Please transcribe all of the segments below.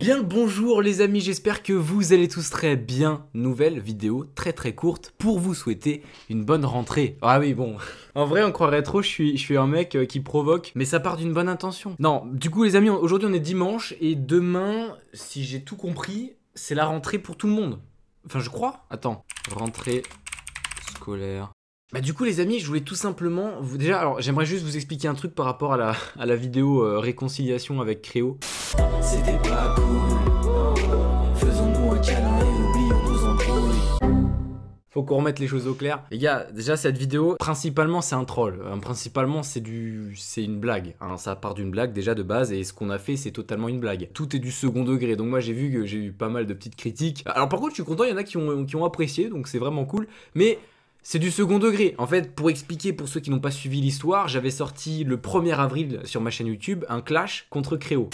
Bien bonjour les amis, j'espère que vous allez tous très bien. Nouvelle vidéo très très courte pour vous souhaiter une bonne rentrée. Ah oui bon, en vrai on croirait trop, je suis, je suis un mec euh, qui provoque, mais ça part d'une bonne intention. Non, du coup les amis, aujourd'hui on est dimanche et demain, si j'ai tout compris, c'est la rentrée pour tout le monde. Enfin je crois, attends, rentrée scolaire. Bah du coup les amis, je voulais tout simplement vous... Déjà, alors j'aimerais juste vous expliquer un truc par rapport à la, à la vidéo euh, réconciliation avec Créo. C'était pas cool. Faisons-nous un et oublions nos faut qu'on remette les choses au clair. Les gars, déjà cette vidéo, principalement c'est un troll. Euh, principalement c'est du, c'est une blague. Hein. Ça part d'une blague déjà de base et ce qu'on a fait c'est totalement une blague. Tout est du second degré. Donc moi j'ai vu que j'ai eu pas mal de petites critiques. Alors par contre je suis content, il y en a qui ont, qui ont apprécié, donc c'est vraiment cool. Mais c'est du second degré. En fait, pour expliquer pour ceux qui n'ont pas suivi l'histoire, j'avais sorti le 1er avril sur ma chaîne YouTube un clash contre Créo.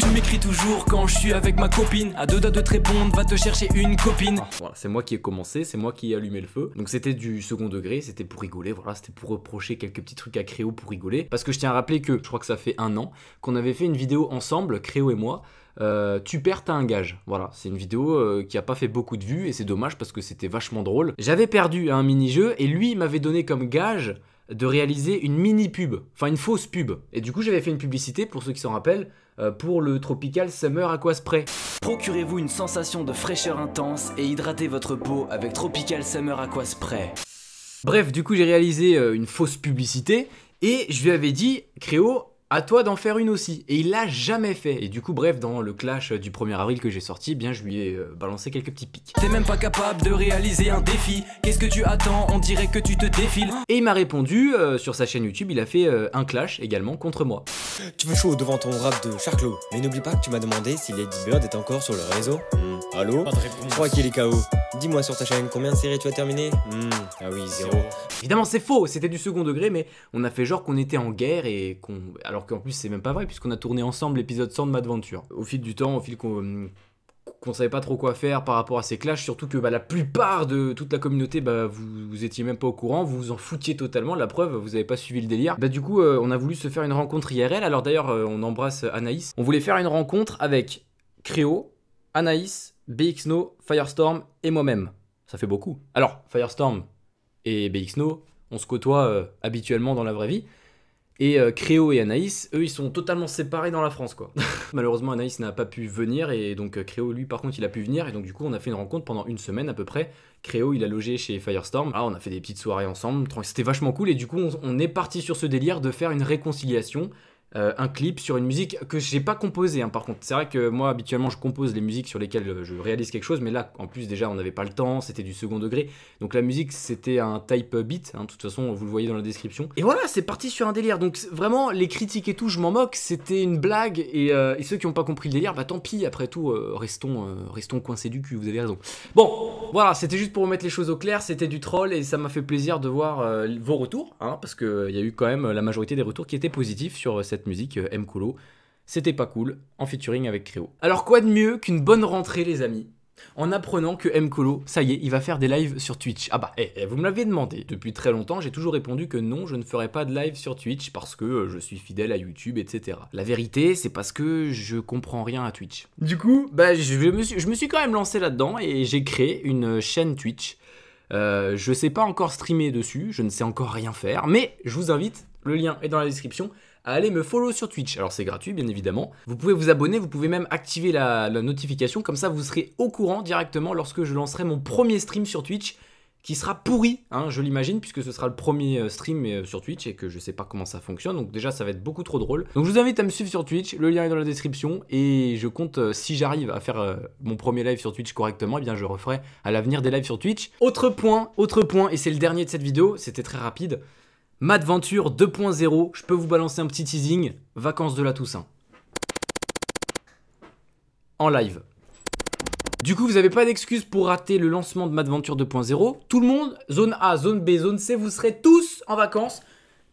Tu m'écris toujours quand je suis avec ma copine, à deux doigts de te répondre, va te chercher une copine. Ah, voilà, c'est moi qui ai commencé, c'est moi qui ai allumé le feu. Donc c'était du second degré, c'était pour rigoler, voilà, c'était pour reprocher quelques petits trucs à Créo pour rigoler. Parce que je tiens à rappeler que je crois que ça fait un an qu'on avait fait une vidéo ensemble, Créo et moi, euh, tu perds, t'as un gage. Voilà, c'est une vidéo euh, qui a pas fait beaucoup de vues et c'est dommage parce que c'était vachement drôle. J'avais perdu un mini-jeu et lui, m'avait donné comme gage de réaliser une mini-pub, enfin une fausse pub. Et du coup, j'avais fait une publicité, pour ceux qui s'en rappellent, euh, pour le Tropical Summer Aquaspray. Procurez-vous une sensation de fraîcheur intense et hydratez votre peau avec Tropical Summer Aquaspray. Bref, du coup, j'ai réalisé une fausse publicité et je lui avais dit, Créo, à toi d'en faire une aussi. Et il l'a jamais fait. Et du coup, bref, dans le clash du 1er avril que j'ai sorti, eh bien, je lui ai euh, balancé quelques petits pics. T'es même pas capable de réaliser un défi. Qu'est-ce que tu attends On dirait que tu te défiles. Et il m'a répondu euh, sur sa chaîne YouTube, il a fait euh, un clash également contre moi. Tu veux chaud devant ton rap de Charclot, mais n'oublie pas que tu m'as demandé si Lady Bird est encore sur le réseau. Allô Pas de crois qu'il est KO. Dis-moi sur ta chaîne combien de séries tu as terminé hmm, Ah oui, zéro. Évidemment, c'est faux, c'était du second degré, mais on a fait genre qu'on était en guerre et qu'on. Alors qu'en plus, c'est même pas vrai, puisqu'on a tourné ensemble l'épisode 100 de Madventure. Au fil du temps, au fil qu'on qu'on savait pas trop quoi faire par rapport à ces clashs, surtout que bah, la plupart de toute la communauté, bah, vous, étiez même pas au courant, vous vous en foutiez totalement, la preuve, vous avez pas suivi le délire. Bah du coup, euh, on a voulu se faire une rencontre IRL, alors d'ailleurs, euh, on embrasse Anaïs. On voulait faire une rencontre avec Créo, Anaïs, BXNO, Firestorm et moi-même. Ça fait beaucoup. Alors, Firestorm et BXNO, on se côtoie euh, habituellement dans la vraie vie. Et euh, Créo et Anaïs, eux, ils sont totalement séparés dans la France, quoi. Malheureusement, Anaïs n'a pas pu venir, et donc euh, Créo, lui, par contre, il a pu venir, et donc du coup, on a fait une rencontre pendant une semaine à peu près. Créo, il a logé chez Firestorm. Ah, on a fait des petites soirées ensemble, c'était vachement cool, et du coup, on est parti sur ce délire de faire une réconciliation euh, un clip sur une musique que j'ai pas composée hein. par contre. C'est vrai que moi habituellement je compose les musiques sur lesquelles euh, je réalise quelque chose, mais là en plus déjà on n'avait pas le temps, c'était du second degré. Donc la musique c'était un type beat, hein. de toute façon vous le voyez dans la description. Et voilà, c'est parti sur un délire. Donc vraiment les critiques et tout, je m'en moque, c'était une blague et, euh, ceux qui n'ont pas compris le délire, bah tant pis, après tout restons, restons coincés du cul, vous avez raison. Bon, voilà, c'était juste pour mettre les choses au clair, c'était du troll et ça m'a fait plaisir de voir vos retours, hein, parce il y a eu quand même la majorité des retours qui étaient positifs sur cette musique, euh, M. C'était pas cool, en featuring avec Créo. Alors quoi de mieux qu'une bonne rentrée les amis en apprenant que M. Colo, ça y est, il va faire des lives sur Twitch. Ah bah, eh, eh, vous me l'avez demandé. Depuis très longtemps, j'ai toujours répondu que non, je ne ferai pas de live sur Twitch parce que euh, je suis fidèle à YouTube, etc. La vérité, c'est parce que je comprends rien à Twitch. Du coup, bah, je me suis, je me suis quand même lancé là-dedans et j'ai créé une euh, chaîne Twitch. je je sais pas encore streamer dessus, je ne sais encore rien faire, mais je vous invite, le lien est dans la description, à aller me follow sur Twitch. Alors c'est gratuit bien évidemment. Vous pouvez vous abonner, vous pouvez même activer la, notification, comme ça vous serez au courant directement lorsque je lancerai mon premier stream sur Twitch qui sera pourri, hein, je l'imagine, puisque ce sera le premier euh, stream euh, sur Twitch et que je sais pas comment ça fonctionne. Donc déjà, ça va être beaucoup trop drôle. Donc je vous invite à me suivre sur Twitch. Le lien est dans la description et je compte euh, si j'arrive à faire mon premier live sur Twitch correctement, eh bien je referai à l'avenir des lives sur Twitch. Autre point, autre point, et c'est le dernier de cette vidéo. C'était très rapide. Madventure 2.0, je peux vous balancer un petit teasing, vacances de la Toussaint. En live. Du coup, vous n'avez pas d'excuse pour rater le lancement de Madventure 2.0. Tout le monde, zone A, zone B, zone C, vous serez tous en vacances.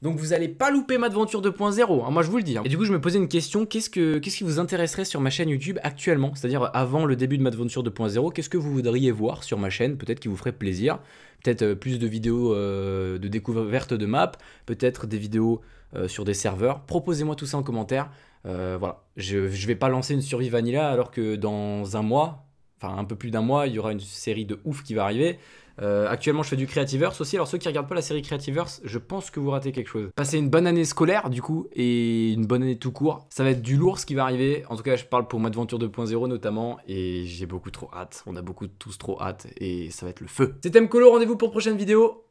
Donc vous allez pas louper Madventure 2.0, hein, moi je vous le dis. Hein. Et du coup je me posais une question, qu'est-ce que qu'est-ce qui vous intéresserait sur ma chaîne YouTube actuellement C'est-à-dire avant le début de Madventure 2.0, qu'est-ce que vous voudriez voir sur ma chaîne Peut-être qui vous ferait plaisir, peut-être euh, plus de vidéos euh, de découverte de maps, peut-être des vidéos euh, sur des serveurs. Proposez-moi tout ça en commentaire. voilà, je, ne vais pas lancer une survie vanilla alors que dans un mois, enfin un peu plus d'un mois, il y aura une série de ouf qui va arriver. Euh, actuellement, je fais du Creativerse aussi. Alors, ceux qui regardent pas la série Creativerse, je pense que vous ratez quelque chose. Passez une bonne année scolaire, du coup, et une bonne année tout court. Ça va être du lourd ce qui va arriver. En tout cas, je parle pour Madventure 2.0 notamment, et j'ai beaucoup trop hâte. On a beaucoup tous trop hâte, et ça va être le feu. C'était Mkolo, rendez-vous pour prochaine vidéo.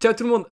Ciao tout le monde